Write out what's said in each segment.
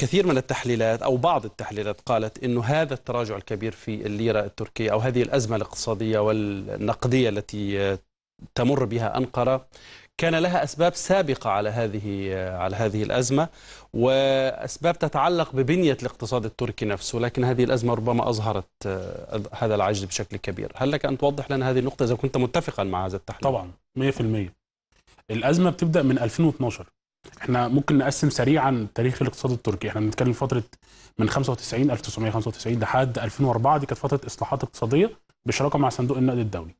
كثير من التحليلات أو بعض التحليلات قالت أنه هذا التراجع الكبير في الليرة التركية أو هذه الأزمة الاقتصادية والنقدية التي تمر بها أنقرة كان لها أسباب سابقة على هذه على هذه الأزمة وأسباب تتعلق ببنية الاقتصاد التركي نفسه لكن هذه الأزمة ربما أظهرت آه، هذا العجز بشكل كبير هل لك أن توضح لنا هذه النقطة إذا كنت متفقا مع هذا التحليل؟ طبعا 100% الأزمة بتبدأ من 2012 احنا ممكن نقسم سريعا تاريخ الاقتصاد التركي احنا بنتكلم فتره من 95 1995 لحد 2004 دي كانت فتره اصلاحات اقتصاديه بشراكه مع صندوق النقد الدولي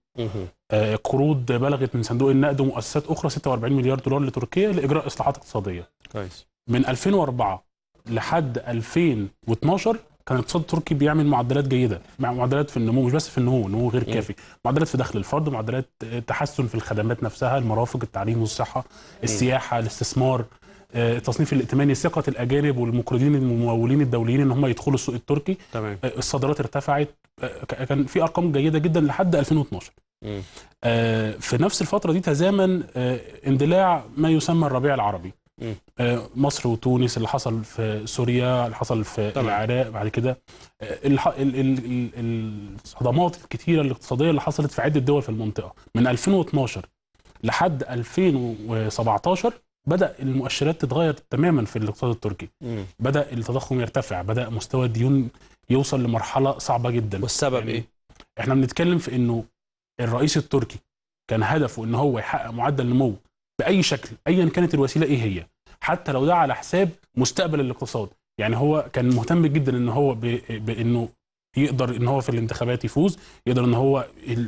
آه قروض بلغت من صندوق النقد ومؤسسات اخرى 46 مليار دولار لتركيا لاجراء اصلاحات اقتصاديه كويس من 2004 لحد 2012 كان الاقتصاد التركي بيعمل معدلات جيده مع معدلات في النمو مش بس في النمو نمو غير كافي معدلات في دخل الفرد معدلات تحسن في الخدمات نفسها المرافق التعليم والصحه السياحه الاستثمار التصنيف آه، الائتماني ثقه الاجانب والمقرضين الممولين الدوليين ان هم يدخلوا السوق التركي تمام. آه، الصادرات ارتفعت آه، كان في ارقام جيده جدا لحد 2012 في نفس الفتره دي تزامن اندلاع ما يسمى الربيع العربي آه، مصر وتونس اللي حصل في سوريا اللي حصل في طبعا. العراق بعد كده آه، الصدمات الكتيره الاقتصاديه اللي حصلت في عده دول في المنطقه من 2012 لحد 2017 بدا المؤشرات تتغير تماما في الاقتصاد التركي م. بدا التضخم يرتفع بدا مستوى الديون يوصل لمرحله صعبه جدا والسبب يعني ايه احنا بنتكلم في انه الرئيس التركي كان هدفه ان هو يحقق معدل نمو باي شكل ايا كانت الوسيله ايه هي حتى لو ده على حساب مستقبل الاقتصاد يعني هو كان مهتم جدا ان هو بانه يقدر ان هو في الانتخابات يفوز يقدر ان هو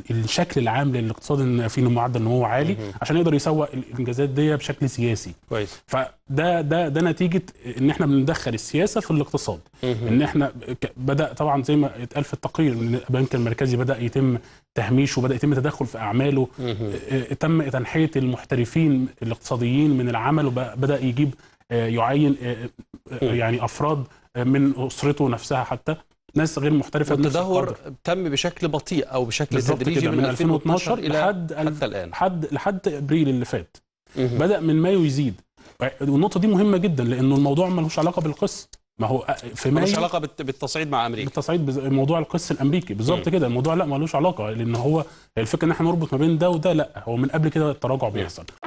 الشكل العام للاقتصاد ان فيه معدل نمو عالي عشان يقدر يسوق الانجازات دي بشكل سياسي كويس فده ده ده نتيجه ان احنا بندخل السياسه في الاقتصاد ان احنا بدا طبعا زي ما اتقال في التقرير ان البنك المركزي بدا يتم تهميشه بدا يتم تدخل في اعماله آه، آه، تم تنحيه المحترفين الاقتصاديين من العمل وبدا يجيب آه، يعين يعني افراد من اسرته نفسها حتى ناس غير محترفه والتدهور تم بشكل بطيء او بشكل تدريجي من, من 2012 الى حد حتى الان لحد لحد ابريل اللي فات بدا من مايو يزيد والنقطه دي مهمه جدا لانه الموضوع ملوش علاقه بالقس ما هو آه، في مايو ملوش علاقه بالتصعيد مع امريكا بالتصعيد بموضوع القس الامريكي بالظبط كده الموضوع لا ملوش علاقه لان هو الفكره ان احنا نربط ما بين ده وده لا هو من قبل كده التراجع بيحصل